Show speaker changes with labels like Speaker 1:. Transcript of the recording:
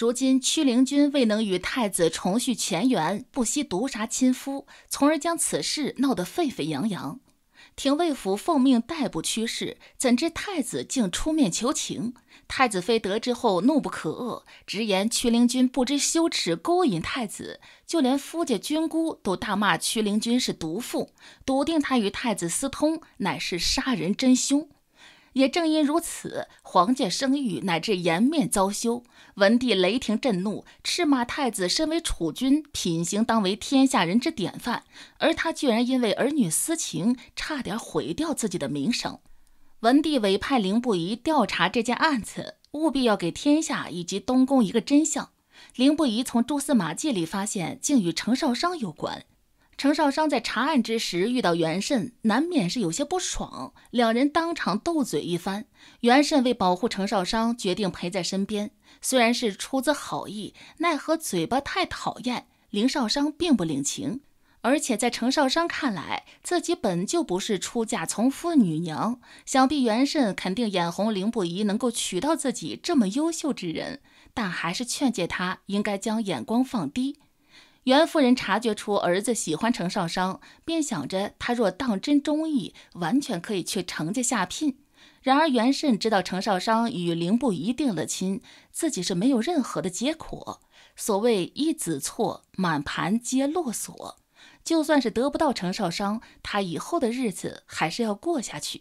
Speaker 1: 如今屈灵均未能与太子重续前缘，不惜毒杀亲夫，从而将此事闹得沸沸扬扬。廷尉府奉命逮捕屈氏，怎知太子竟出面求情？太子妃得知后怒不可遏，直言屈灵均不知羞耻，勾引太子，就连夫家军姑都大骂屈灵均是毒妇，笃定他与太子私通，乃是杀人真凶。也正因如此，皇家声誉乃至颜面遭羞。文帝雷霆震怒，斥骂太子身为储君，品行当为天下人之典范，而他居然因为儿女私情，差点毁掉自己的名声。文帝委派凌不疑调查这件案子，务必要给天下以及东宫一个真相。凌不疑从蛛丝马迹里发现，竟与程少商有关。程少商在查案之时遇到袁慎，难免是有些不爽，两人当场斗嘴一番。袁慎为保护程少商，决定陪在身边，虽然是出自好意，奈何嘴巴太讨厌，凌少商并不领情。而且在程少商看来，自己本就不是出嫁从夫女娘，想必袁慎肯定眼红凌不疑能够娶到自己这么优秀之人，但还是劝诫他应该将眼光放低。袁夫人察觉出儿子喜欢程少商，便想着他若当真中意，完全可以去程家下聘。然而袁慎知道程少商与凌不仪定了亲，自己是没有任何的结果。所谓一子错，满盘皆落索。就算是得不到程少商，他以后的日子还是要过下去。